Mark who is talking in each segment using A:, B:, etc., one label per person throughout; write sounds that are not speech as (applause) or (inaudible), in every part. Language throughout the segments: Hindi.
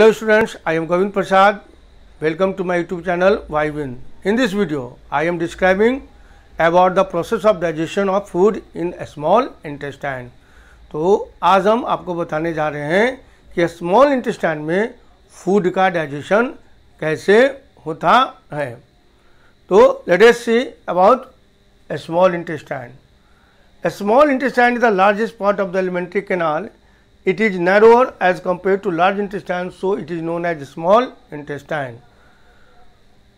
A: Hello students I am Govind Prasad welcome to my YouTube channel Y win in this video I am describing about the process of digestion of food in small intestine तो आज हम आपको बताने जा रहे हैं कि स्मॉल इंटेस्टाइन में फूड का डाइजेशन कैसे होता है तो let's see about small intestine small intestine is the largest part of the alimentary canal It is narrower as compared to large intestine, so it is known as small intestine.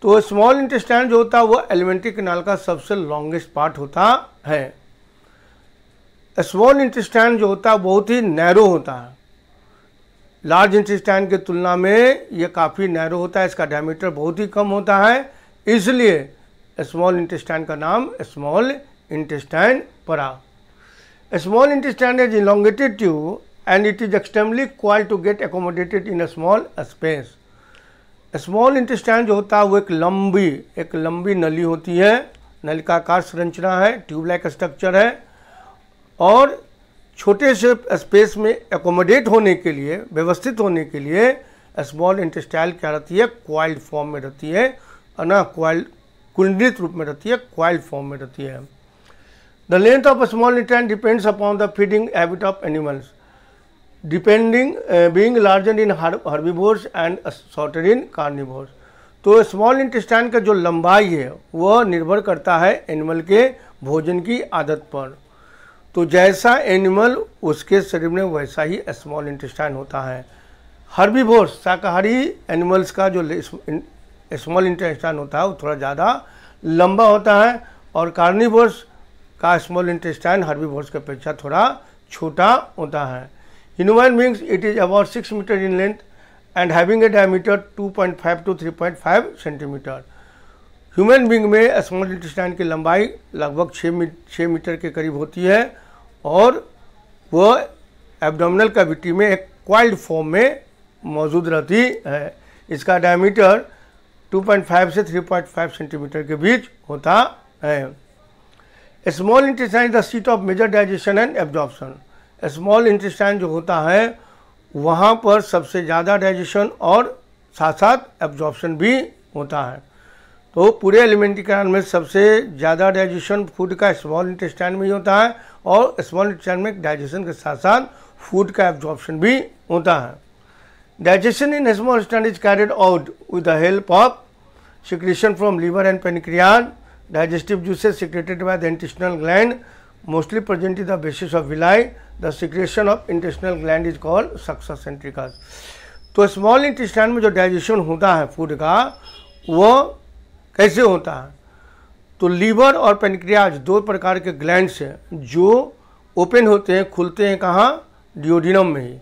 A: तो स्मॉल इंटेस्टाइन जो होता है वह एलिमेंट्री कैनाल का सबसे लॉन्गेस्ट पार्ट होता है स्मॉल इंटेस्टाइन जो होता है बहुत ही नैरो होता है लार्ज इंटेस्टाइन की तुलना में यह काफ़ी नैरो होता है इसका डायमीटर बहुत ही कम होता है इसलिए स्मॉल इंटेस्टाइन का नाम स्मॉल इंटेस्टाइन पड़ा small intestine is elongated tube and it is extremely quiet to get accommodated in a small space. Small intestine जो होता है वो एक लंबी एक लंबी नली होती है नलिकाकार संरचना है ट्यूबलाइक स्ट्रक्चर है और छोटे से स्पेस में एकोमोडेट होने के लिए व्यवस्थित होने के लिए स्मॉल इंटेस्टाइल क्या रहती है क्वाइल्ड फॉर्म में रहती है अना क्वाइल्ड कुंडित रूप में रहती है क्वाइल्ड फॉर्म में रहती है the length of small intestine depends upon the feeding habit of animals depending being larger in in and shorter in carnivores तो स्मॉल इंटेस्टाइन का जो लंबाई है वह निर्भर करता है एनिमल के भोजन की आदत पर तो जैसा एनिमल उसके शरीर में वैसा ही स्मॉल इंटेस्टाइन होता है हर्बिवोर्स शाकाहारी एनिमल्स का जो स्मॉल इंटेस्टाइन होता है वो थोड़ा ज़्यादा लंबा होता है और कार्निवोर्स का स्मॉल इंटेस्टाइन हर्बीभोर्स के अपेक्षा थोड़ा छोटा होता है In human beings, it is about 6 meter in length and having a diameter 2.5 to 3.5 centimeter. Human being में small intestine की लंबाई लगभग 6 मीटर छः मीटर के करीब होती है और वह abdominal cavity में एक coiled form में मौजूद रहती है इसका diameter 2.5 से 3.5 सेंटीमीटर के बीच होता है small intestine the seat of major digestion and absorption small intestine जो होता है वहाँ पर सबसे ज़्यादा डाइजेशन और साथ साथ एब्जॉर्प्शन भी होता है तो पूरे एलिमेंट्री में सबसे ज़्यादा डाइजेशन फूड का स्मॉल इंटेस्टाइन में ही होता है और स्मॉल इंटेस्टाइन में डाइजेशन के साथ साथ फूड का एब्जॉर्प्शन भी होता है digestion in small stand is carried out with the help of secretion from liver and pancreatic digestive juices secreted by the intestinal gland mostly present in the basis of villi. The secretion of intestinal gland is called success centricus. तो स्मॉल इंटेस्टाइन में जो डाइजेशन होता है फूड का वो कैसे होता है तो लीवर और पेनक्रियाज दो प्रकार के ग्लैंड्स हैं जो ओपन होते हैं खुलते हैं कहाँ डिओडिनम में ही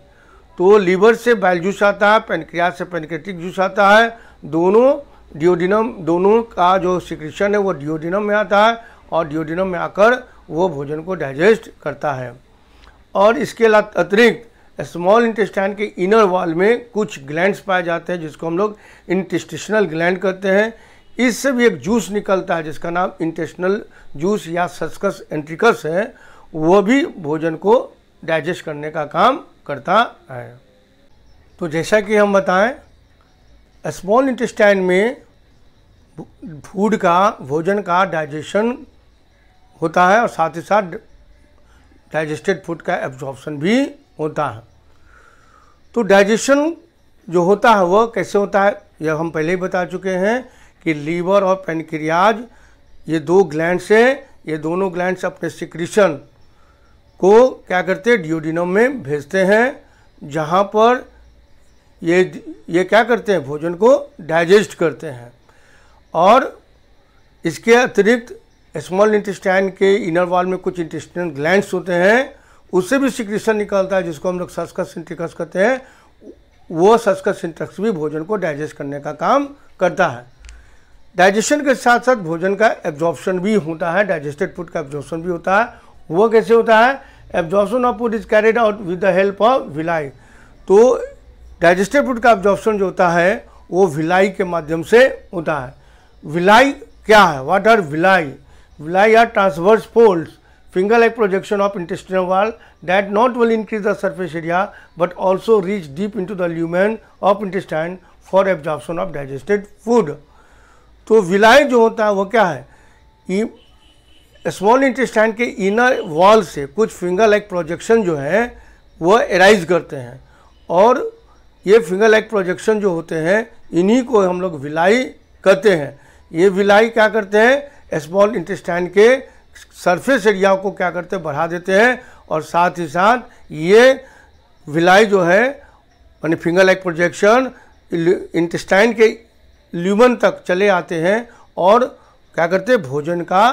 A: तो लीवर से बाइल जूस आता है पेनक्रियाज से पेनक्रेटिक जूस आता है दोनों डिओडिनम दोनों का जो सिक्रेशन है वो डिओडिनम में आता है और डिओडिनम में आकर वो भोजन को डाइजेस्ट करता है और इसके अतिरिक्त स्मॉल इंटेस्टाइन के इनर वॉल में कुछ ग्लैंड्स पाए जाते हैं जिसको हम लोग इंटेस्टिशनल ग्लैंड कहते हैं इससे भी एक जूस निकलता है जिसका नाम इंटेस्टनल जूस या सस्कस एंट्रिकस है वो भी भोजन को डाइजेस्ट करने का काम करता है तो जैसा कि हम बताएं स्मॉल इंटेस्टाइन में फूड का भोजन का डाइजेशन होता है और साथ ही साथ डाइजेस्टेड फूड का एब्जॉर्प्शन भी होता है तो डाइजेशन जो होता है वह कैसे होता है यह हम पहले ही बता चुके हैं कि लीवर और पेनक्रियाज ये दो ग्लैंड्स से ये दोनों ग्लैंड्स अपने सिक्रीशन को क्या करते हैं ड्यूडिनम में भेजते हैं जहाँ पर ये ये क्या करते हैं भोजन को डाइजेस्ट करते हैं और इसके अतिरिक्त स्मॉल इंटेस्टाइन के इनर वाल में कुछ इंटेस्टाइन ग्लैंड होते हैं उससे भी सिक्रेशन निकलता है जिसको हम लोग सस्कस सिंटेक्स कहते हैं वो सस्कस सिंटेक्स भी भोजन को डाइजेस्ट करने का काम करता है डाइजेशन के साथ साथ भोजन का एब्जॉर्प्शन भी होता है डाइजेस्टेड फूड का एब्जॉर्प्शन भी होता है वो कैसे होता है absorption of food is carried out with the help of villi तो डाइजेस्टेड फूड का एब्जॉर्प्शन जो होता है वो विलाई के माध्यम से होता है विलाई क्या है what are villi lie are transverse folds finger like projection of intestinal wall that not only increase the surface area but also reach deep into the lumen of intestine for absorption of digested food to तो विलाय जो होता है वो क्या है स्मॉल इंटेस्टाइन के इनर वॉल से कुछ फिंगर लाइक प्रोजेक्शन जो है वह एराइज करते हैं और ये फिंगर लाइक प्रोजेक्शन जो होते हैं इन्हीं को हम लोग विलाई कहते हैं ये विलाई क्या करते हैं स्मॉल इंटेस्टाइन के सरफेस एरिया को क्या करते हैं बढ़ा देते हैं और साथ ही साथ ये विलाई जो है यानी फिंगर लाइक प्रोजेक्शन इंटेस्टाइन के ल्यूमन तक चले आते हैं और क्या करते हैं भोजन का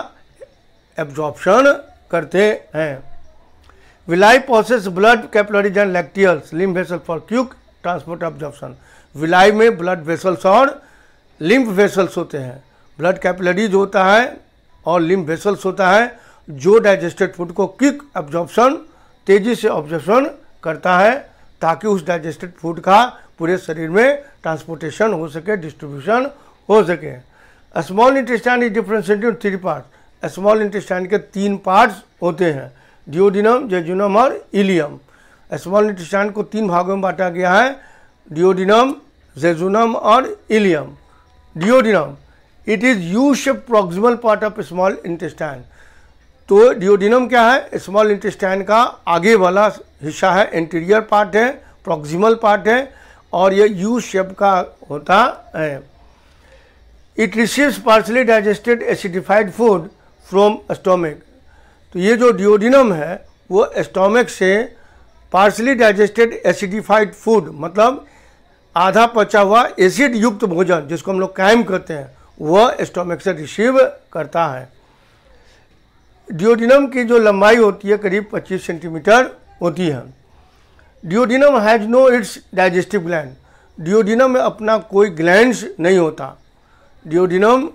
A: एब्जॉर्प्शन करते हैं villi process blood capillaries and lacteals lymph vessel for quick transport absorption villi में ब्लड वेसल्स और लिम्फ वेसल्स होते हैं ब्लड कैपिलरीज होता है और लिम वेसल्स होता है जो डाइजेस्टेड फूड को क्विक ऑब्जॉर्प्शन तेज़ी से ऑब्जॉर्प्शन करता है ताकि उस डाइजेस्टेड फूड का पूरे शरीर में ट्रांसपोर्टेशन हो सके डिस्ट्रीब्यूशन हो सके small intestine is differenced in three part small intestine के तीन पार्ट्स होते हैं डिओडिनम जेजुनम और इलियम स्मॉल इंटेस्टाइन को तीन भागों में बांटा गया है डिओडिनम जेजुनम और ileum duodenum it is U shape proximal part of small intestine तो डिओडिनम क्या है स्मॉल इंटेस्टाइन का आगे वाला हिस्सा है इंटीरियर पार्ट है प्रोक्सिमल पार्ट है और ये यू शेप का होता है it receives partially digested acidified food from stomach तो ये जो डिओडिनम है वो स्टोमिक से पार्सली डाइजेस्टेड एसिडिफाइड फूड मतलब आधा पचा हुआ एसिड युक्त भोजन जिसको हम लोग कायम करते हैं वह स्टोमिक से रिसीव करता है डिओडिनम की जो लंबाई होती है करीब 25 सेंटीमीटर होती है duodenum has no it's digestive gland duodenum में अपना कोई ग्लैंड नहीं होता डिओडिनम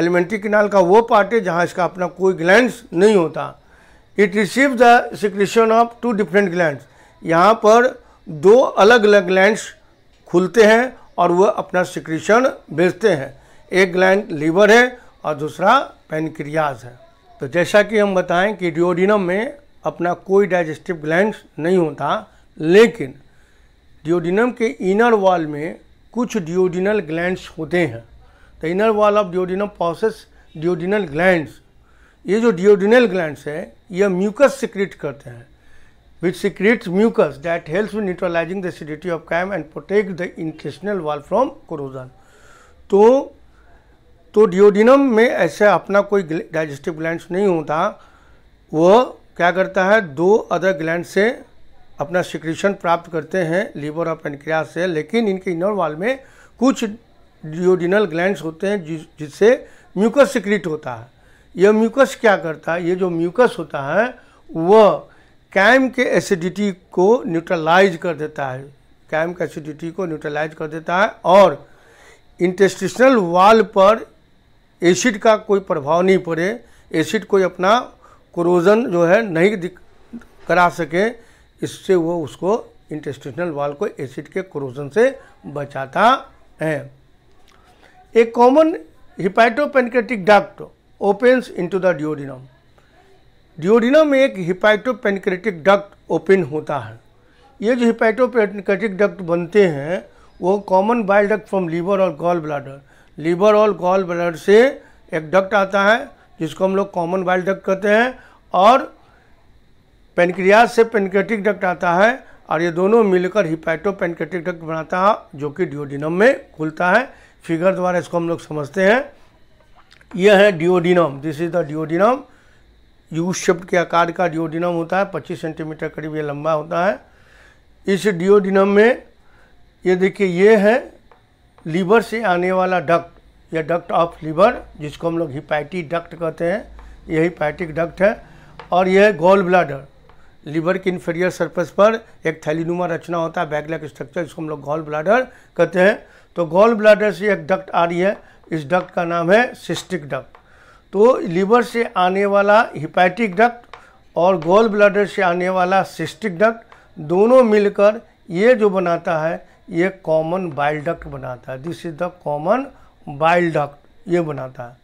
A: एलिमेंट्री किनाल का वो पार्ट है जहाँ इसका अपना कोई ग्लैंड नहीं होता it receive the secretion of two different gland यहाँ पर दो अलग अलग ग्लैंड खुलते हैं और वह अपना सिक्रेशन भेजते हैं एक ग्लैंड लीवर है और दूसरा पेनक्रियाज है तो जैसा कि हम बताएं कि डिओडिनम में अपना कोई डाइजेस्टिव ग्लैंड नहीं होता लेकिन डिओडिनम के इनर वॉल में कुछ डिओडिनल ग्लैंड्स होते हैं तो inner wall of duodenum process duodenal glands ये जो डिओडिनल ग्लैंड्स है ये म्यूकस सिक्रिट करते हैं which secrete mucus that help neutralizing neutralizing the of of and protect the the wall from corrosion तो तो डिओडिनम में ऐसा अपना कोई डाइजेस्टिव ग्लैंड नहीं होता वह क्या करता है दो अदर ग्लैंड से अपना सिक्रीशन प्राप्त करते हैं लीवर और पेनक्रिया से लेकिन इनके इनर वाल में कुछ डिओडिनल ग्लैंड्स होते हैं जिससे म्यूकस सिक्रीट होता है यह म्यूकस क्या करता है ये जो म्यूकस होता है वह कैम के एसिडिटी को न्यूट्रलाइज कर देता है कैम के एसिडिटी को न्यूट्रलाइज कर देता है और इंटेस्टिशनल वाल पर एसिड का कोई प्रभाव नहीं पड़े एसिड कोई अपना क्रोजन जो है नहीं करा सके इससे वो उसको इंटेस्टिनल वाल को एसिड के क्रोजन से बचाता है एक common hepatopancreatic duct opens into the duodenum duodenum में एक हिपाइटोपेनक्रेटिक डक्ट ओपन होता है ये जो हिपाइटोपेनक्रेटिक डक्ट बनते हैं वो common bile duct from liver और गॉल ब्लाडर लीवर और गॉल ब्लड से एक डक्ट आता है जिसको हम लोग कॉमन बाइल डक्ट कहते हैं और पेनक्रियाज से पेनक्रेटिक डक्ट आता है और ये दोनों मिलकर हिपैटो पेनक्रेटिक डक्ट बनाता है जो कि डिओडिनम में खुलता है फिगर द्वारा इसको हम लोग समझते हैं यह है duodenum this is the duodenum U shift के आकार का डिओडिनम होता है 25 सेंटीमीटर करीब ये लंबा होता है इस डिओडिनम में ये देखिए ये है लीवर से आने वाला डक्ट या डक्ट ऑफ लीवर जिसको हम लोग हिपैटिक डक्ट कहते हैं यह हिपैटिक डक्ट है और यह गोल ब्लाडर लीवर के इन्फेरियर सरफेस पर एक थैलीनुमा रचना होता है बैगलैक स्ट्रक्चर जिसको हम लोग गोल ब्लाडर कहते हैं तो गोल ब्लाडर से एक डक्ट आ रही है इस डक्ट का नाम है सिस्टिक डक्ट तो लीवर से आने वाला हिपैटिक डक्ट और गोल ब्लाडर से आने वाला सिस्टिक डक्ट दोनों मिलकर ये जो बनाता है ये कॉमन बाइल डक्ट बनाता है this is the common bile duct ये बनाता है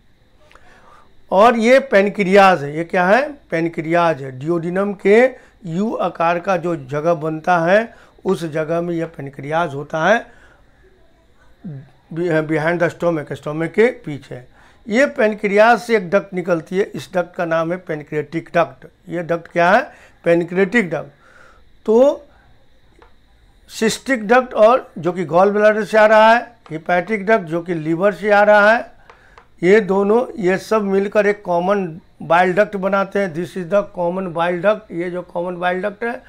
A: और ये पेनक्रियाज है ये क्या है पेनक्रियाज है डिओडिनम के यू आकार का जो जगह बनता है उस जगह में यह पेनक्रियाज होता है बिहाइंड द स्टोमिक स्टोमिक के पीछे ये पेनक्रियाज से एक डक्ट निकलती है इस डक्ट का नाम है पेनक्रेटिक डक्ट ये डक्ट क्या है पेनक्रेटिक डक्ट तो सिस्टिक डक्ट और जो कि गॉल ब्लडर से आ रहा है हिपैटिक डक्ट जो कि लीवर से आ रहा है ये दोनों ये सब मिलकर एक कॉमन बाइल डक्ट बनाते हैं this is the common bile duct ये जो कॉमन बाइल डक्ट है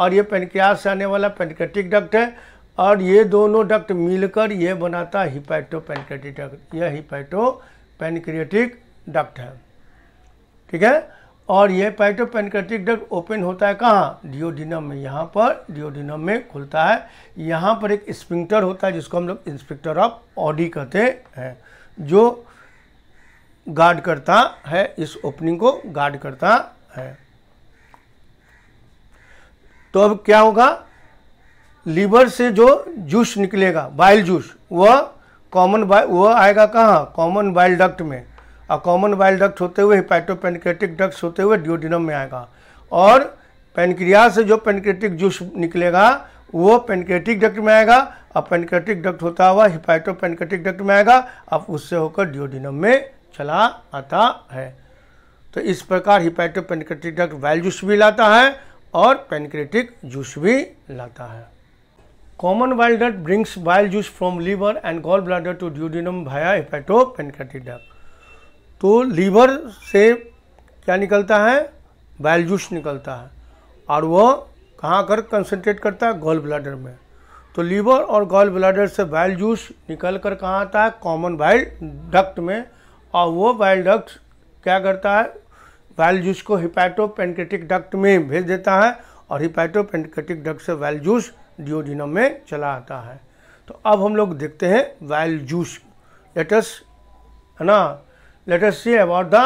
A: और ये पेनक्रियास से आने वाला पेनक्रेटिक डक्ट है और ये दोनों डक्ट मिलकर ये बनाता है हिपैटो पेनक्रेटिक डक्ट यह हिपैटो पेनक्रिएटिक डक्ट है ठीक है और यह पैटोपेनक्रेटिक डक्ट ओपन होता है कहाँ डिओडिनम में यहाँ पर डिओडिनम में खुलता है यहाँ पर एक स्प्रिंक्टर होता है जिसको हम लोग इंस्पेक्टर ऑफ ऑडी कहते हैं जो गार्ड करता है इस ओपनिंग को गार्ड करता है तो अब क्या होगा लीवर से जो जूस निकलेगा बाइल जूस वह कॉमन बाइल वह आएगा कहाँ कॉमन बाइल डक्ट में और कॉमन वाइल डक्ट होते हुए हिपैटोपेनक्रेटिक डक्ट होते हुए ड्योडिनम में आएगा और पेनक्रिया से जो पेनक्रेटिक जूस निकलेगा वो पेनक्रेटिक डक्ट में आएगा और पेनक्रेटिक डक्ट होता हुआ हिपैटोपेनक्रेटिक डक्ट में आएगा अब उससे होकर ड्योडिनम में चला आता है तो इस प्रकार हिपैटोपेनक्रेटिक डक्ट वाइल जूस भी लाता है और पेनक्रेटिक जूस भी लाता है common bile duct brings bile juice from liver and gall bladder to duodenum via hepatopancreatic duct तो लीवर से क्या निकलता है बैल जूस निकलता है और वह कहाँ कर कंसनट्रेट करता है गोल ब्लाडर में तो लीवर और गोल ब्लाडर से बैल जूस निकल कर कहाँ आता है कॉमन बैल डक्ट में और वो बैल डक्ट क्या करता है बैल जूस को हिपैटो हिपैटोपेंकेटिक डक्ट में भेज देता है और हिपैटो हिपैटोपेंकेटिक डक्ट से बैल जूस डिओडिनम में चला आता है तो अब हम लोग देखते हैं बैल जूस लेटस है ना let us see about the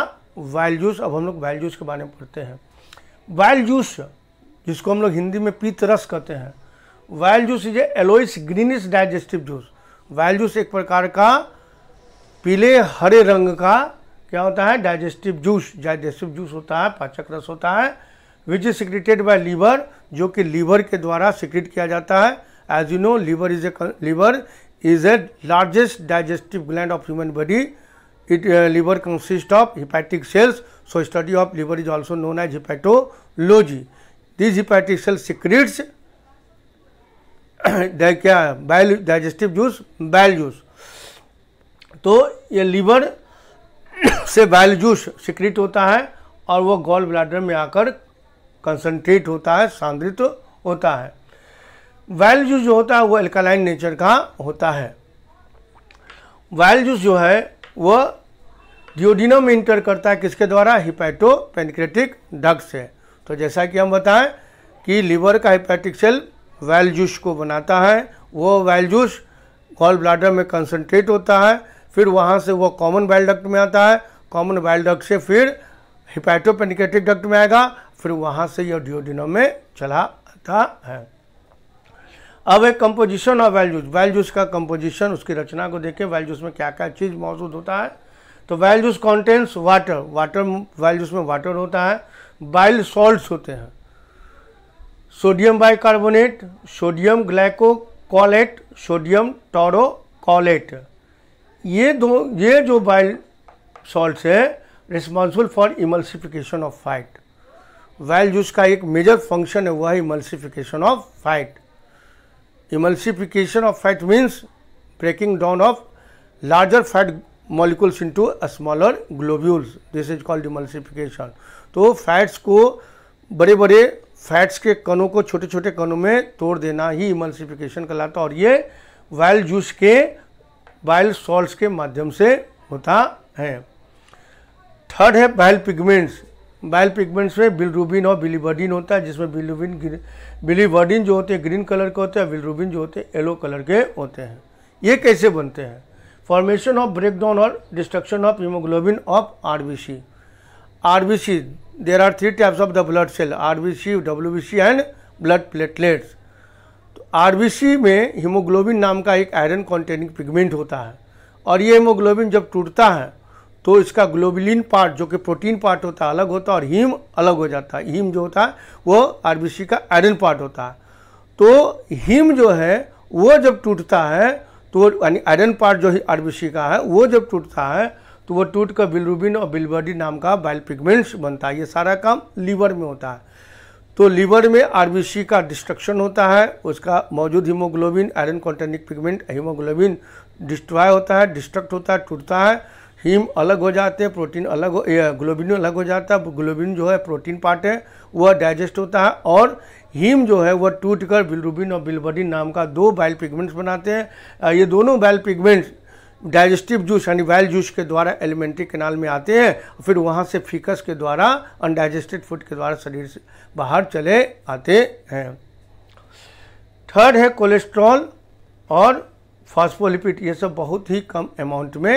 A: वाइल्ड जूस अब हम लोग वाइल्ड जूस के बारे में पढ़ते हैं वाइल्ड जूस जिसको हम लोग हिंदी में पीत रस कहते हैं wild juice is एलोइस greenish digestive juice wild juice एक प्रकार का पीले हरे रंग का क्या होता है डाइजेस्टिव जूस डाइजेस्टिव जूस होता है पाचक रस होता है which is secreted by liver जो कि लीवर के द्वारा सिक्रेट किया जाता है as you know liver is a liver is a largest digestive gland of human body it uh, liver consists of hepatic cells so study of liver is also known as hepatology these hepatic cells secretes क्या bile digestive juice bile juice तो ये लीवर (coughs) से बाइल जूस सिक्रिट होता है और वो गॉल ब्लाडर में आकर कंसंट्रेट होता है सांद्रित होता है वाइल जूस जो होता है वो एल्कालाइन नेचर का होता है वाइल जूस जो है वो डिओडिनम इंटर करता है किसके द्वारा हिपैटो पेनक्रेटिक डग से तो जैसा कि हम बताएं कि लीवर का हिपैटिक सेल वेल जूस को बनाता है वो वेल जूस गॉल ब्लाडर में कंसनट्रेट होता है फिर वहाँ से वो कॉमन वाइल डक्ट में आता है कॉमन वाइल डक्ट से फिर हिपैटोपेनिकेटिक डक्ट में आएगा फिर वहाँ से यह डिओडिनम में चला आता है अब एक कंपोजिशन ऑफ वैल्यूज वैल्यूज का कंपोजिशन उसकी रचना को देखें वैल्यूज में क्या क्या चीज़ मौजूद होता है तो bile juice contents water water bile juice में वाटर होता है बाइल सॉल्ट्स होते हैं sodium bicarbonate sodium glycocholate sodium taurocholate ये दो ये जो बाइल सॉल्ट्स है responsible for emulsification of fat वैल्यूज जूस का एक मेजर फंक्शन है वह है emulsification of fat emulsification of fat means breaking down of larger fat molecules into a smaller globules this is called emulsification तो fats ko bade bade fats ke kanon ko chote chote kanon mein tod dena hi emulsification kehlata aur ye bile juice ke bile salts ke madhyam se hota hai third hai bile pigments bile pigments में बिलरूबिन और बिलीवर्डिन होता है जिसमें बिलरूबिन बिलीवर्डिन जो होते हैं ग्रीन कलर के होते हैं बिलरूबिन जो होते हैं येलो कलर के होते हैं ये कैसे बनते हैं फॉर्मेशन ऑफ ब्रेकडाउन और destruction of haemoglobin of B C there are three types of the blood cell B C and blood platelets तो सी में हीमोग्लोबिन नाम का एक आयरन कॉन्टेनिंग पिगमेंट होता है और ये हीमोग्लोबिन जब टूटता है तो इसका ग्लोबुलिन पार्ट जो कि प्रोटीन पार्ट होता है अलग होता है और हीम अलग हो जाता है हीम जो होता है वो आरबीसी का आयरन पार्ट होता है तो हीम जो है वो जब टूटता है तो यानी आयरन पार्ट जो आरबीसी का है वो जब टूटता है तो वो टूट कर बिलरूबिन और बिलबर्डी नाम का बाइल पिगमेंट्स बनता है ये सारा काम लीवर में होता है तो लीवर में आरबीसी का डिस्ट्रक्शन होता है उसका मौजूद haemoglobin iron containing pigment haemoglobin destroy होता है डिस्ट्रक्ट होता है टूटता है हीम अलग हो जाते हैं प्रोटीन अलग हो ग्लोबिन अलग हो जाता है ग्लोबिन जो है प्रोटीन पार्ट है वह डाइजेस्ट होता है और हीम जो है वह टूट कर बिलरुबिन और बिलबडिन नाम का दो बाइल पिगमेंट्स बनाते हैं ये दोनों बाइल पिगमेंट्स डाइजेस्टिव जूस यानी वाइल जूस के द्वारा एलिमेंट्री कैनाल में आते हैं फिर वहाँ से फीकस के द्वारा अनडाइजेस्टेड फूड के द्वारा शरीर से बाहर चले आते हैं थर्ड है कोलेस्ट्रॉल और फास्फोलिपिड ये सब बहुत ही कम अमाउंट में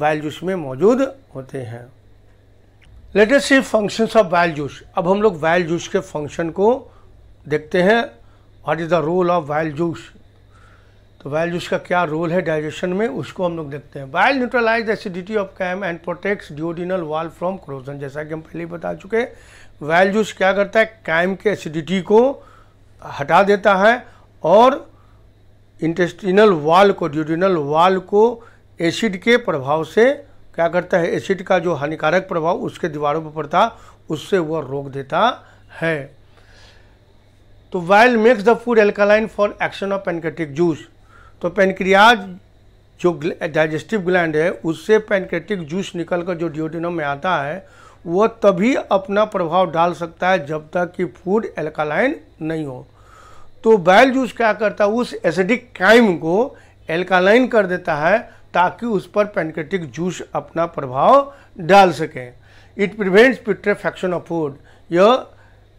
A: बाइल जूस में मौजूद होते हैं let's see functions of bile juice अब हम लोग बाइल जूस के फंक्शन को देखते हैं what is the role of bile juice तो बाइल जूस का क्या रोल है डाइजेशन में उसको हम लोग देखते हैं bile neutralize acidity of chyme and protect duodenal wall from corrosion जैसा कि हम पहले ही बता चुके बाइल जूस क्या करता है कैम के एसिडिटी को हटा देता है और इंटेस्टिनल वाल को ड्यूडिनल वाल को एसिड के प्रभाव से क्या करता है एसिड का जो हानिकारक प्रभाव उसके दीवारों पर पड़ता उससे वह रोक देता है तो bile makes the food alkaline for action of pancreatic juice तो पेनक्रियाज जो डाइजेस्टिव ग्लैंड है उससे पेनक्रेटिक जूस निकलकर जो डिओडिनम में आता है वह तभी अपना प्रभाव डाल सकता है जब तक कि फूड एल्कालाइन नहीं हो तो बैल जूस क्या करता है उस एसिडिक क्राइम को एल्कालाइन कर देता है ताकि उस पर पेनक्रेटिक जूस अपना प्रभाव डाल सकें it prevents putrefaction of food यह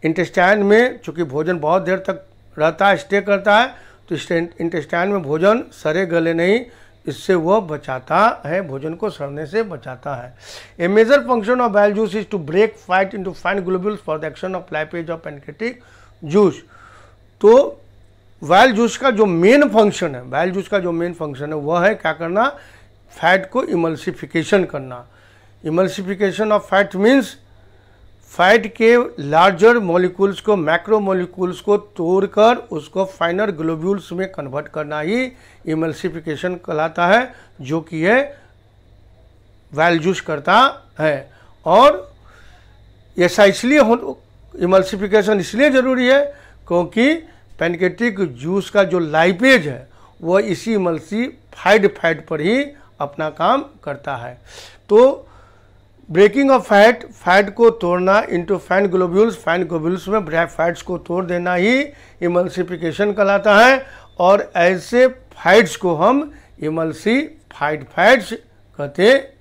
A: इंटेस्टाइन में चूँकि भोजन बहुत देर तक रहता है स्टे करता है तो इंटेस्टाइन में भोजन सरे गले नहीं इससे वह बचाता है भोजन को सड़ने से बचाता है a major function of bile juice is to break fat into fine globules for the action of lipase of pancreatic juice तो वायल जूस का जो मेन फंक्शन है वायल जूस का जो मेन फंक्शन है वह है क्या करना फैट को इमल्सिफिकेशन करना emulsification of fat means fat के लार्जर मॉलिक्यूल्स को मैक्रो मॉलिक्यूल्स को तोड़कर उसको फाइनर ग्लोब्यूल्स में कन्वर्ट करना ही इमल्सिफिकेशन कहलाता है जो कि यह वायल जूस करता है और ऐसा इसलिए हो इमल्सिफिकेशन इसलिए ज़रूरी है क्योंकि पैनकेटिक जूस का जो लाइपेज है वह इसी फाइड फैट पर ही अपना काम करता है तो ब्रेकिंग ऑफ फैट फैट को तोड़ना into fine globules fine globules में ब्रैक फैट्स को तोड़ देना ही इमल्सिफिकेशन कहलाता है और ऐसे फैट्स को हम फाइड फैट्स कहते